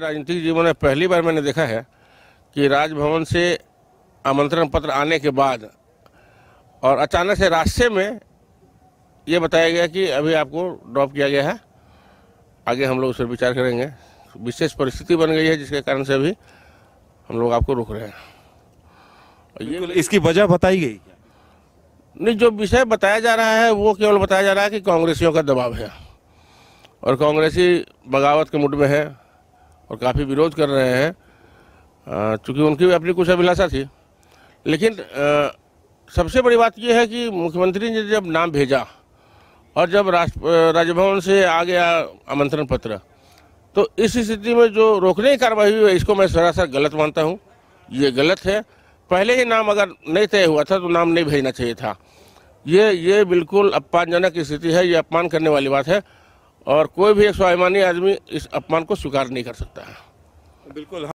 राजनीतिक जीवन में पहली बार मैंने देखा है कि राजभवन से आमंत्रण पत्र आने के बाद और अचानक से रास्ते में ये बताया गया कि अभी आपको ड्रॉप किया गया है आगे हम लोग उस पर विचार करेंगे विशेष परिस्थिति बन गई है जिसके कारण से अभी हम लोग आपको रोक रहे हैं ये इसकी वजह बताई गई नहीं जो विषय बताया जा रहा है वो केवल बताया जा रहा है कि कांग्रेसियों का दबाव है और कांग्रेसी बगावत के मुड में है और काफ़ी विरोध कर रहे हैं चूँकि उनकी भी अपनी कुछ अभिलाषा थी लेकिन सबसे बड़ी बात यह है कि मुख्यमंत्री ने जब नाम भेजा और जब राष्ट्र राजभवन से आ गया आमंत्रण पत्र तो इस स्थिति में जो रोकने की कार्रवाई हुई है इसको मैं सरासर गलत मानता हूँ ये गलत है पहले ही नाम अगर नहीं तय हुआ था तो नाम नहीं भेजना चाहिए था ये ये बिल्कुल अपमानजनक स्थिति है ये अपमान करने वाली बात है और कोई भी एक स्वाभिमानी आदमी इस अपमान को स्वीकार नहीं कर सकता है बिल्कुल